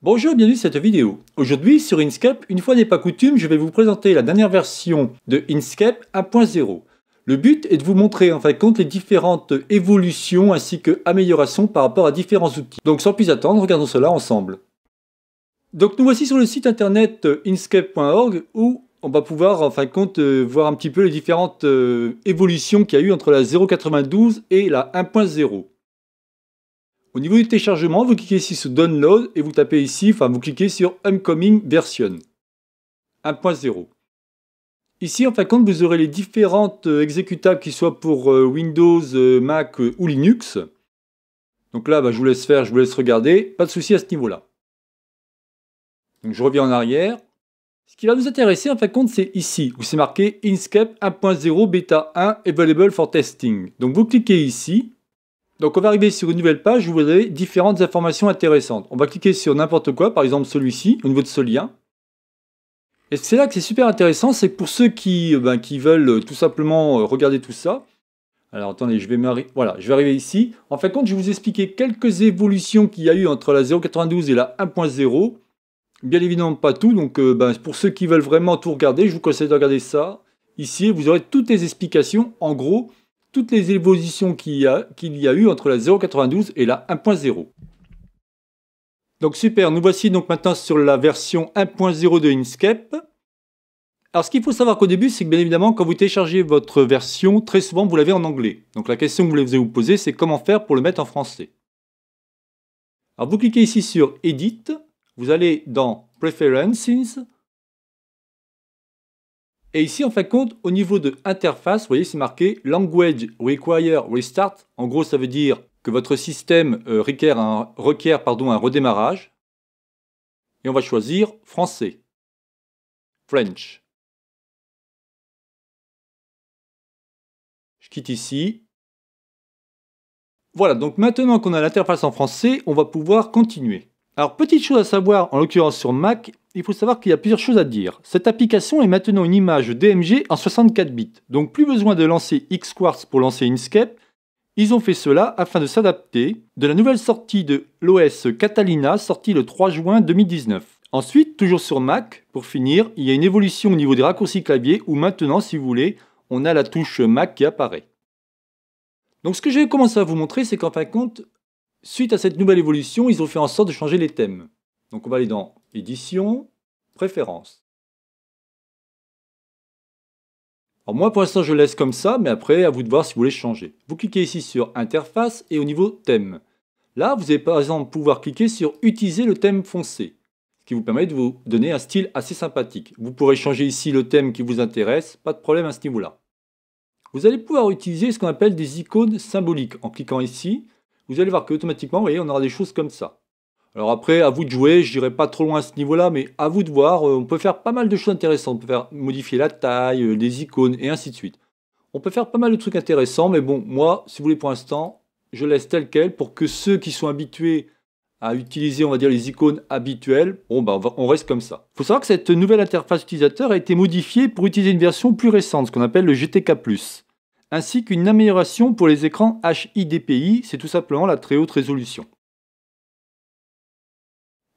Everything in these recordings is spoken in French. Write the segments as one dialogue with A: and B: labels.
A: Bonjour et bienvenue dans cette vidéo. Aujourd'hui sur Inkscape, une fois n'est pas coutume, je vais vous présenter la dernière version de Inkscape 1.0. Le but est de vous montrer en fin de compte les différentes évolutions ainsi que améliorations par rapport à différents outils. Donc sans plus attendre, regardons cela ensemble. Donc nous voici sur le site internet euh, inkscape.org où on va pouvoir en fin de compte euh, voir un petit peu les différentes euh, évolutions qu'il y a eu entre la 0.92 et la 1.0. Au niveau du téléchargement, vous cliquez ici sur Download et vous tapez ici, enfin vous cliquez sur Homecoming Version 1.0. Ici, en fin de compte, vous aurez les différentes euh, exécutables qui soient pour euh, Windows, euh, Mac ou Linux. Donc là, bah, je vous laisse faire, je vous laisse regarder. Pas de souci à ce niveau-là. Donc je reviens en arrière. Ce qui va vous intéresser, en fin de compte, c'est ici, où c'est marqué InScape 1.0 Beta 1 Available for Testing. Donc vous cliquez ici, donc on va arriver sur une nouvelle page où vous avez différentes informations intéressantes. On va cliquer sur n'importe quoi, par exemple celui-ci, au niveau de ce lien. Et c'est là que c'est super intéressant, c'est que pour ceux qui, euh, ben, veulent euh, tout simplement euh, regarder tout ça, alors attendez, je vais, voilà, je vais arriver ici. En fin de compte, je vais vous expliquer quelques évolutions qu'il y a eu entre la 0.92 et la 1.0. Bien évidemment, pas tout. Donc ben, pour ceux qui veulent vraiment tout regarder, je vous conseille de regarder ça ici. Vous aurez toutes les explications, en gros, toutes les évolutions qu'il y, a eu entre la 0.92 et la 1.0. Donc super, nous voici donc maintenant sur la version 1.0 de Inkscape. Alors ce qu'il faut savoir qu'au début, c'est que bien évidemment, quand vous téléchargez votre version, très souvent vous l'avez en anglais. Donc la question que vous voulez vous poser, c'est comment faire pour le mettre en français. Alors vous cliquez ici sur Edit, vous allez dans Preferences, et ici, en fin de compte, au niveau de interface, vous voyez, c'est marqué Language Require Restart. En gros, ça veut dire que votre système euh, requiert, un redémarrage. Et on va choisir français. French. Je quitte ici. Voilà, donc maintenant qu'on a l'interface en français, on va pouvoir continuer. Alors, petite chose à savoir, en l'occurrence sur Mac, il faut savoir qu'il y a plusieurs choses à dire. Cette application est maintenant une image DMG en 64 bits, donc plus besoin de lancer XQuartz pour lancer Inkscape. Ils ont fait cela afin de s'adapter de la nouvelle sortie de l'OS Catalina sortie le 3 juin 2019. Ensuite, toujours sur Mac, pour finir, il y a une évolution au niveau des raccourcis clavier où maintenant, si vous voulez, on a la touche Mac qui apparaît. Donc ce que vais commencé à vous montrer, c'est qu'en fin de compte, suite à cette nouvelle évolution, ils ont fait en sorte de changer les thèmes. Donc on va aller dans édition, Préférences. Alors moi pour l'instant je laisse comme ça, mais après à vous de voir si vous voulez changer. Vous cliquez ici sur interface et au niveau thème. Là vous allez par exemple pouvoir cliquer sur utiliser le thème foncé, ce qui vous permet de vous donner un style assez sympathique. Vous pourrez changer ici le thème qui vous intéresse, pas de problème à ce niveau-là. Vous allez pouvoir utiliser ce qu'on appelle des icônes symboliques. En cliquant ici, vous allez voir qu'automatiquement, vous voyez, on aura des choses comme ça. Alors après, à vous de jouer, je dirais pas trop loin à ce niveau-là, mais à vous de voir, euh, on peut faire pas mal de choses intéressantes. On peut faire modifier la taille, euh, les icônes, et ainsi de suite. On peut faire pas mal de trucs intéressants, mais bon, moi, si vous voulez pour l'instant, je laisse tel quel pour que ceux qui sont habitués à utiliser, on va dire, les icônes habituelles, bon, ben, on, on reste comme ça. Il faut savoir que cette nouvelle interface utilisateur a été modifiée pour utiliser une version plus récente, ce qu'on appelle le GTK+, ainsi qu'une amélioration pour les écrans HIDPI, c'est tout simplement la très haute résolution.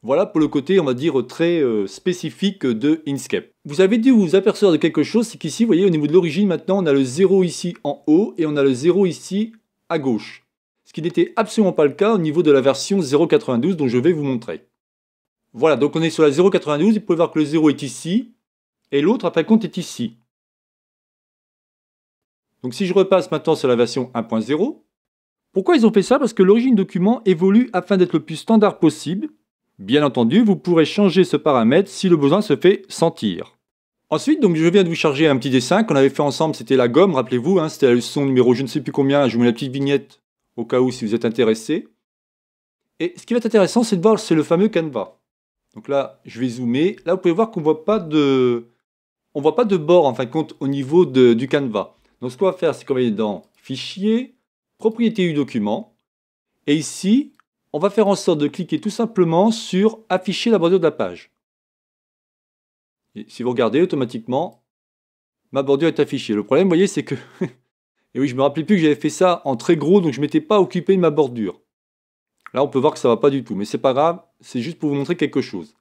A: Voilà pour le côté, on va dire, très euh, spécifique de Inkscape. Vous avez dû vous apercevoir de quelque chose, c'est qu'ici, vous voyez, au niveau de l'origine, maintenant, on a le 0 ici en haut et on a le 0 ici à gauche. Ce qui n'était absolument pas le cas au niveau de la version 0.92 dont je vais vous montrer. Voilà, donc on est sur la 0.92, vous pouvez voir que le 0 est ici et l'autre, après compte, est ici. Donc si je repasse maintenant sur la version 1.0, pourquoi ils ont fait ça Parce que l'origine document évolue afin d'être le plus standard possible Bien entendu, vous pourrez changer ce paramètre si le besoin se fait sentir. Ensuite, donc, je viens de vous charger un petit dessin qu'on avait fait ensemble, c'était la gomme, rappelez-vous, hein. c'était la leçon numéro je ne sais plus combien, je vous mets la petite vignette au cas où si vous êtes intéressé. Et ce qui va être intéressant, c'est de voir, c'est le fameux canevas. Donc là, je vais zoomer. Là, vous pouvez voir qu'on ne voit pas de... On voit pas de bord, en compte, au niveau de, du canevas. Donc ce qu'on va faire, c'est qu'on va aller dans Fichier, Propriété du document. Et ici, on va faire en sorte de cliquer tout simplement sur afficher la bordure de la page. si vous regardez automatiquement, ma bordure est affichée. Le problème, vous voyez, c'est que... Et oui, je me rappelais plus que j'avais fait ça en très gros, donc je ne m'étais pas occupé de ma bordure. Là, on peut voir que ça ne va pas du tout, mais c'est pas grave, c'est juste pour vous montrer quelque chose.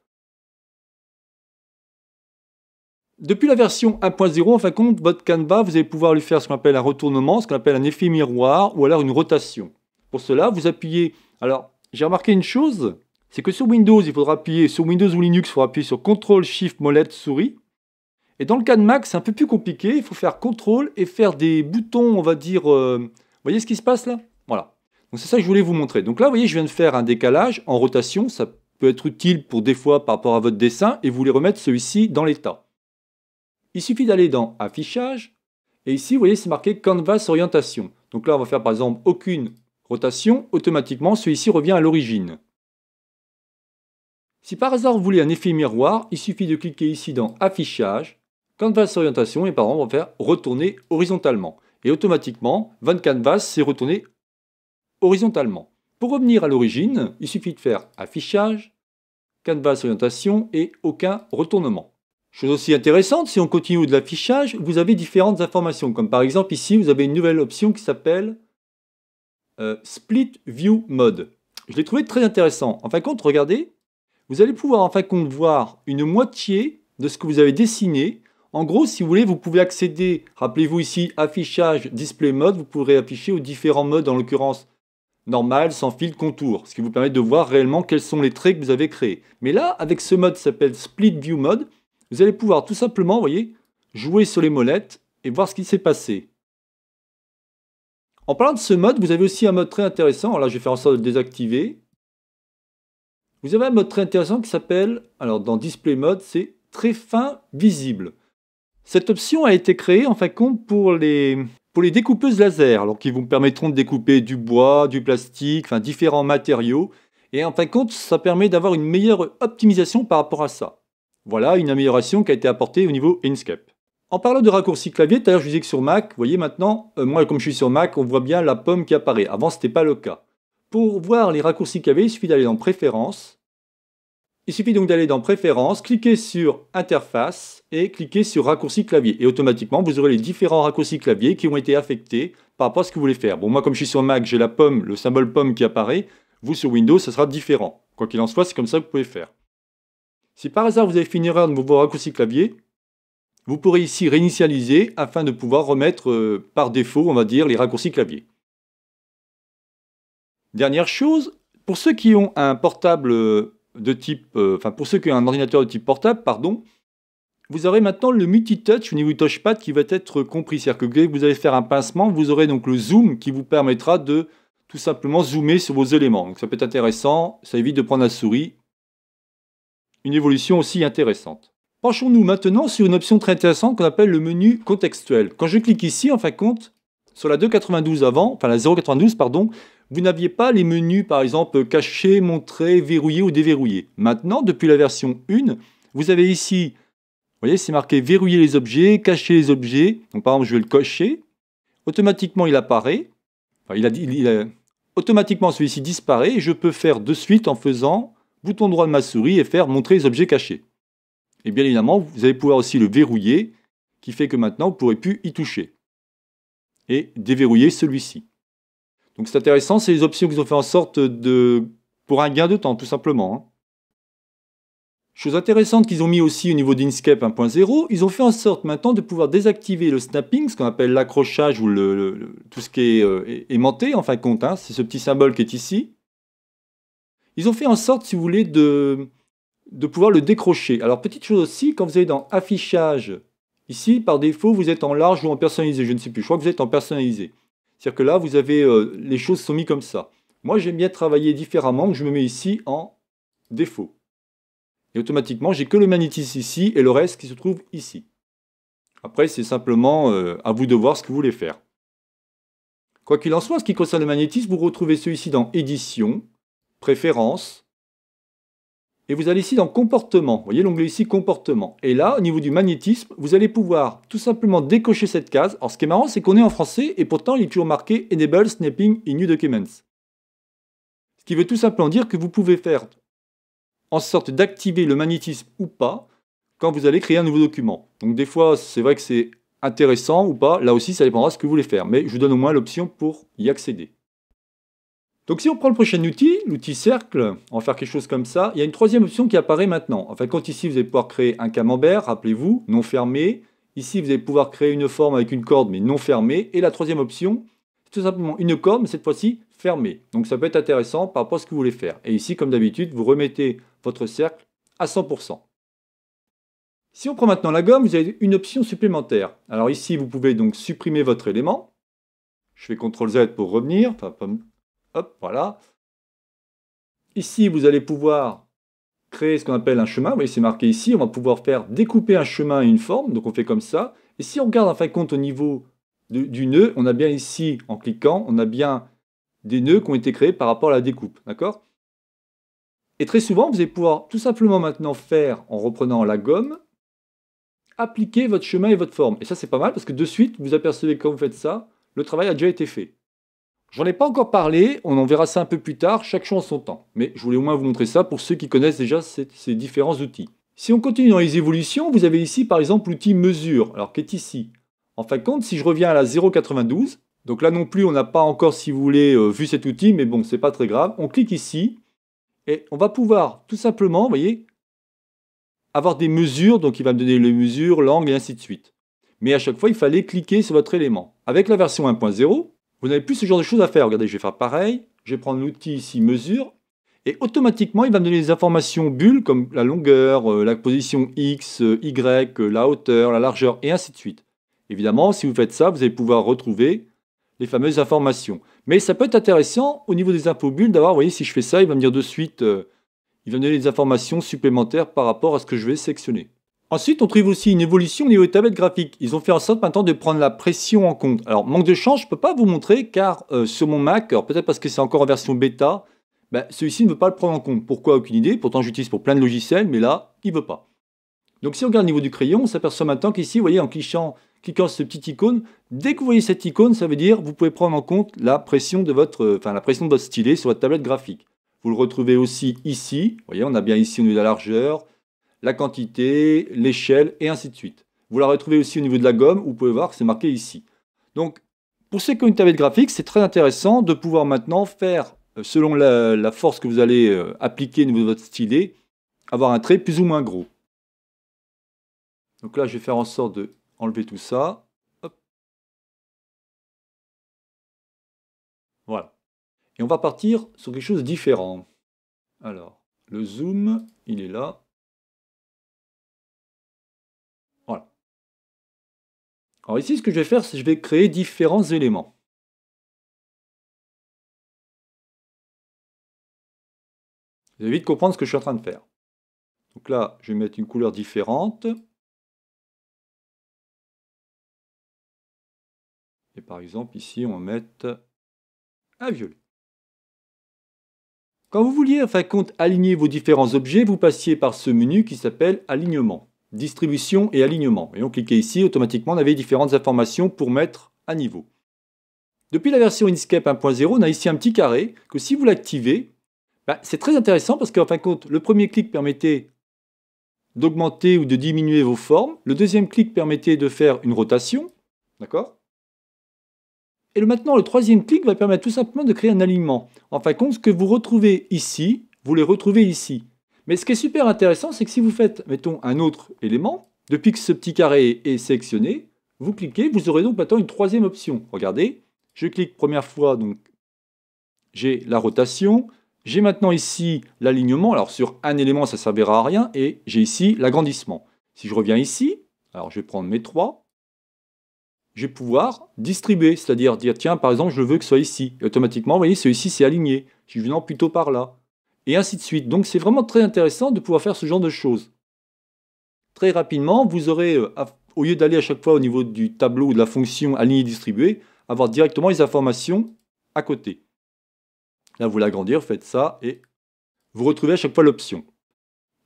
A: Depuis la version 1.0, en fin de compte, votre Canva, vous allez pouvoir lui faire ce qu'on appelle un retournement, ce qu'on appelle un effet miroir, ou alors une rotation. Pour cela, vous appuyez... Alors, j'ai remarqué une chose, c'est que sur Windows, il faudra appuyer, sur Windows ou Linux, il faudra appuyer sur CTRL, SHIFT, molette, souris. Et dans le cas de Mac, c'est un peu plus compliqué, il faut faire CTRL et faire des boutons, on va dire... Euh, vous voyez ce qui se passe là Voilà. Donc c'est ça que je voulais vous montrer. Donc là, vous voyez, je viens de faire un décalage en rotation, ça peut être utile pour des fois par rapport à votre dessin, et vous voulez remettre celui-ci dans l'état. Il suffit d'aller dans Affichage, et ici, vous voyez, c'est marqué Canvas Orientation. Donc là, on va faire par exemple aucune rotation, automatiquement celui-ci revient à l'origine. Si par hasard vous voulez un effet miroir, il suffit de cliquer ici dans Affichage, Canvas Orientation et par exemple on va faire Retourner horizontalement. Et automatiquement, 20 Canvas s'est retourné horizontalement. Pour revenir à l'origine, il suffit de faire Affichage, Canvas Orientation et aucun retournement. Chose aussi intéressante, si on continue de l'affichage, vous avez différentes informations, comme par exemple ici vous avez une nouvelle option qui s'appelle euh, split View Mode. Je l'ai trouvé très intéressant. En fin de compte, regardez, vous allez pouvoir en fin de compte voir une moitié de ce que vous avez dessiné. En gros, si vous voulez, vous pouvez accéder, rappelez-vous ici, affichage, display mode, vous pourrez afficher aux différents modes, en l'occurrence normal, sans fil, contour, ce qui vous permet de voir réellement quels sont les traits que vous avez créés. Mais là, avec ce mode qui s'appelle Split View Mode, vous allez pouvoir tout simplement, vous voyez, jouer sur les molettes et voir ce qui s'est passé. En parlant de ce mode, vous avez aussi un mode très intéressant. Alors là, je vais faire en sorte de le désactiver. Vous avez un mode très intéressant qui s'appelle, alors dans Display Mode, c'est très fin visible. Cette option a été créée en fin de compte pour les, pour les découpeuses laser, alors qui vous permettront de découper du bois, du plastique, enfin différents matériaux. Et en fin de compte, ça permet d'avoir une meilleure optimisation par rapport à ça. Voilà une amélioration qui a été apportée au niveau InScape. En parlant de raccourcis clavier, d'ailleurs je vous je disais que sur Mac, vous voyez maintenant, euh, moi comme je suis sur Mac, on voit bien la pomme qui apparaît. Avant, ce n'était pas le cas. Pour voir les raccourcis clavier, il suffit d'aller dans Préférences. Il suffit donc d'aller dans Préférences, cliquer sur Interface et cliquer sur Raccourcis clavier. Et automatiquement, vous aurez les différents raccourcis clavier qui ont été affectés par rapport à ce que vous voulez faire. Bon, moi comme je suis sur Mac, j'ai la pomme, le symbole pomme qui apparaît. Vous, sur Windows, ça sera différent. Quoi qu'il en soit, c'est comme ça que vous pouvez faire. Si par hasard vous avez fait une erreur de vos raccourcis clavier, vous pourrez ici réinitialiser afin de pouvoir remettre euh, par défaut, on va dire, les raccourcis clavier. Dernière chose, pour ceux qui ont un portable euh, de type, euh, enfin pour ceux qui ont un ordinateur de type portable, pardon, vous aurez maintenant le multitouch au niveau du touchpad qui va être compris. C'est-à-dire que que vous allez faire un pincement, vous aurez donc le zoom qui vous permettra de tout simplement zoomer sur vos éléments. Donc ça peut être intéressant, ça évite de prendre la souris. Une évolution aussi intéressante. Penchons-nous maintenant sur une option très intéressante qu'on appelle le menu contextuel. Quand je clique ici, en fin de compte, sur la 2.92 avant, enfin la 0.92 pardon, vous n'aviez pas les menus par exemple Cacher »,« Montrer »,« Verrouiller » ou Déverrouiller ». Maintenant, depuis la version 1, vous avez ici, vous voyez, c'est marqué verrouiller les objets, cacher les objets. Donc par exemple, je vais le cocher. Automatiquement, il apparaît. il, a, automatiquement, celui-ci disparaît et je peux faire de suite en faisant bouton droit de ma souris et faire montrer les objets cachés. Et eh bien évidemment, vous allez pouvoir aussi le verrouiller, qui fait que maintenant, vous ne pourrez plus y toucher. Et déverrouiller celui-ci. Donc c'est intéressant, c'est les options qu'ils ont fait en sorte de... pour un gain de temps, tout simplement. Hein. Chose intéressante qu'ils ont mis aussi au niveau d'Inkscape 1.0, ils ont fait en sorte maintenant de pouvoir désactiver le snapping, ce qu'on appelle l'accrochage ou tout ce qui est euh, aimanté en fin de compte. Hein. c'est ce petit symbole qui est ici. Ils ont fait en sorte, si vous voulez, de, de pouvoir le décrocher. Alors petite chose aussi, quand vous allez dans affichage, ici par défaut vous êtes en large ou en personnalisé, je ne sais plus, je crois que vous êtes en personnalisé. C'est-à-dire que là vous avez, euh, les choses sont mises comme ça. Moi j'aime bien travailler différemment, donc je me mets ici en défaut. Et automatiquement j'ai que le magnétisme ici et le reste qui se trouve ici. Après c'est simplement euh, à vous de voir ce que vous voulez faire. Quoi qu'il en soit, ce qui concerne le magnétisme, vous retrouvez celui-ci dans édition, préférences, et vous allez ici dans comportement. Vous voyez l'onglet ici comportement. Et là, au niveau du magnétisme, vous allez pouvoir tout simplement décocher cette case. Alors ce qui est marrant, c'est qu'on est en français et pourtant il est toujours marqué Enable Snapping in New Documents. Ce qui veut tout simplement dire que vous pouvez faire en sorte d'activer le magnétisme ou pas quand vous allez créer un nouveau document. Donc des fois, c'est vrai que c'est intéressant ou pas. Là aussi, ça dépendra de ce que vous voulez faire. Mais je vous donne au moins l'option pour y accéder. Donc si on prend le prochain outil, l'outil cercle, on va faire quelque chose comme ça, il y a une troisième option qui apparaît maintenant. Enfin, quand ici, vous allez pouvoir créer un camembert, rappelez-vous, non fermé. Ici, vous allez pouvoir créer une forme avec une corde, mais non fermée. Et la troisième option, c'est tout simplement une corde, mais cette fois-ci fermée. Donc ça peut être intéressant par rapport à ce que vous voulez faire. Et ici, comme d'habitude, vous remettez votre cercle à 100%. Si on prend maintenant la gomme, vous avez une option supplémentaire. Alors ici, vous pouvez donc supprimer votre élément. Je fais CTRL Z pour revenir, enfin, Hop, voilà. Ici, vous allez pouvoir créer ce qu'on appelle un chemin. Vous voyez, c'est marqué ici. On va pouvoir faire découper un chemin et une forme. Donc, on fait comme ça. Et si on regarde en fin de compte au niveau du nœud, on a bien ici, en cliquant, on a bien des nœuds qui ont été créés par rapport à la découpe. D'accord Et très souvent, vous allez pouvoir tout simplement maintenant faire, en reprenant la gomme, appliquer votre chemin et votre forme. Et ça, c'est pas mal parce que de suite, vous apercevez quand vous faites ça, le travail a déjà été fait. J'en ai pas encore parlé, on en verra ça un peu plus tard, chaque chose en son temps. Mais je voulais au moins vous montrer ça pour ceux qui connaissent déjà ces, ces différents outils. Si on continue dans les évolutions, vous avez ici par exemple l'outil mesure, alors qui est ici. En fin de compte, si je reviens à la 0,92, donc là non plus on n'a pas encore, si vous voulez, euh, vu cet outil, mais bon, c'est pas très grave. On clique ici, et on va pouvoir tout simplement, vous voyez, avoir des mesures, donc il va me donner les mesures, l'angle et ainsi de suite. Mais à chaque fois, il fallait cliquer sur votre élément. Avec la version 1.0, vous n'avez plus ce genre de choses à faire. Regardez, je vais faire pareil. Je vais prendre l'outil ici, mesure. Et automatiquement, il va me donner des informations bulles comme la longueur, euh, la position X, euh, Y, euh, la hauteur, la largeur, et ainsi de suite. Évidemment, si vous faites ça, vous allez pouvoir retrouver les fameuses informations. Mais ça peut être intéressant au niveau des infos bulles d'avoir, vous voyez, si je fais ça, il va me dire de suite, il va me donner des informations supplémentaires par rapport à ce que je vais sélectionner. Ensuite, on trouve aussi une évolution au niveau des tablettes graphiques. Ils ont fait en sorte maintenant de prendre la pression en compte. Alors, manque de chance, je ne peux pas vous montrer car euh, sur mon Mac, peut-être parce que c'est encore en version bêta, ben, celui-ci ne veut pas le prendre en compte. Pourquoi Aucune idée. Pourtant, j'utilise pour plein de logiciels, mais là, il ne veut pas. Donc, si on regarde au niveau du crayon, on s'aperçoit maintenant qu'ici, vous voyez, en cliquant, sur cette petite icône, dès que vous voyez cette icône, ça veut dire que vous pouvez prendre en compte la pression de votre, euh, la pression de votre stylet sur votre tablette graphique. Vous le retrouvez aussi ici. Vous voyez, on a bien ici au niveau de la largeur, la quantité, l'échelle et ainsi de suite. Vous la retrouvez aussi au niveau de la gomme, vous pouvez voir, que c'est marqué ici. Donc, pour ceux qui ont une tablette graphique, c'est très intéressant de pouvoir maintenant faire, euh, selon la, force que vous allez euh, appliquer au niveau de votre stylet, avoir un trait plus ou moins gros. Donc là, je vais faire en sorte de enlever tout ça. Voilà. Et on va partir sur quelque chose de différent. Alors, le zoom, il est là. Alors ici, ce que je vais faire, c'est que je vais créer différents éléments. Vous allez vite comprendre ce que je suis en train de faire. Donc là, je vais mettre une couleur différente. Et par exemple, ici, on va mettre un violet. Quand vous vouliez, en fin compte, aligner vos différents objets, vous passiez par ce menu qui s'appelle Alignement distribution et alignement. Et on cliquait ici, automatiquement on avait différentes informations pour mettre à niveau. Depuis la version Inkscape 1.0, on a ici un petit carré que si vous l'activez, bah, c'est très intéressant parce qu'en fin de compte, le premier clic permettait d'augmenter ou de diminuer vos formes, le deuxième clic permettait de faire une rotation, d'accord Et maintenant, le troisième clic va permettre tout simplement de créer un alignement. En fin de compte, ce que vous retrouvez ici, vous les retrouvez ici. Mais ce qui est super intéressant, c'est que si vous faites, mettons, un autre élément, depuis que ce petit carré est sélectionné, vous cliquez, vous aurez donc maintenant une troisième option. Regardez, je clique première fois, donc j'ai la rotation, j'ai maintenant ici l'alignement, alors sur un élément ça ne servira à rien, et j'ai ici l'agrandissement. Si je reviens ici, alors je vais prendre mes trois, je vais pouvoir distribuer, c'est-à-dire dire tiens par exemple je veux que ce soit ici. Et automatiquement vous voyez celui-ci s'est aligné. je je viens plutôt par là, et ainsi de suite. Donc c'est vraiment très intéressant de pouvoir faire ce genre de choses. Très rapidement, vous aurez, euh, au lieu d'aller à chaque fois au niveau du tableau ou de la fonction aligner distribuer, avoir directement les informations à côté. Là, vous l'agrandir, faites ça et vous retrouvez à chaque fois l'option.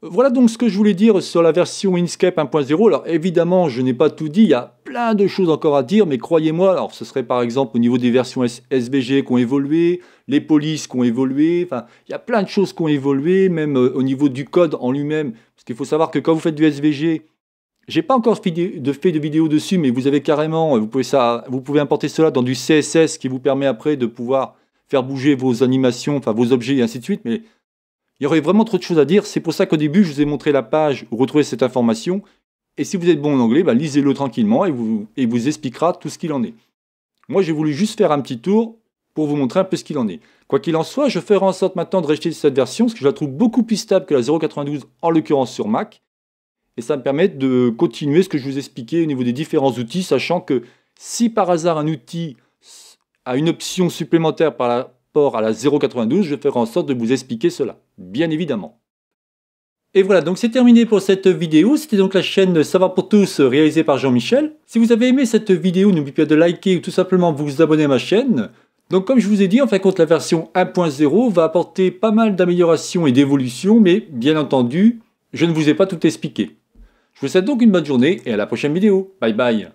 A: Euh, voilà donc ce que je voulais dire sur la version Inkscape 1.0. Alors évidemment, je n'ai pas tout dit, il y a de choses encore à dire, mais croyez-moi, alors ce serait par exemple au niveau des versions SVG qui ont évolué, les polices qui ont évolué, enfin, il y a plein de choses qui ont évolué, même euh, au niveau du code en lui-même. Parce qu'il faut savoir que quand vous faites du SVG, j'ai pas encore fait de vidéo dessus, mais vous avez carrément, euh, vous pouvez, ça, vous pouvez importer cela dans du CSS qui vous permet après de pouvoir faire bouger vos animations, enfin vos objets et ainsi de suite. Mais il y aurait vraiment trop de choses à dire. C'est pour ça qu'au début, je vous ai montré la page où retrouver cette information. Et si vous êtes bon en anglais, bah, lisez-le tranquillement et vous, vous expliquera tout ce qu'il en est. Moi, j'ai voulu juste faire un petit tour pour vous montrer un peu ce qu'il en est. Quoi qu'il en soit, je ferai en sorte maintenant de rejeter cette version, parce que je la trouve beaucoup plus stable que la 0.92, en l'occurrence sur Mac. Et ça me permet de continuer ce que je vous expliquais au niveau des différents outils, sachant que si par hasard un outil a une option supplémentaire par rapport à la 0.92, je ferai en sorte de vous expliquer cela, bien évidemment. Et voilà, donc c'est terminé pour cette vidéo. C'était donc la chaîne Ça pour tous réalisée par Jean-Michel. Si vous avez aimé cette vidéo, n'oubliez pas de liker ou tout simplement vous abonner à ma chaîne. Donc comme je vous ai dit, en fin de compte, la version 1.0 va apporter pas mal d'améliorations et d'évolutions, mais bien entendu, je ne vous ai pas tout expliqué. Je vous souhaite donc une bonne journée et à la prochaine vidéo. Bye bye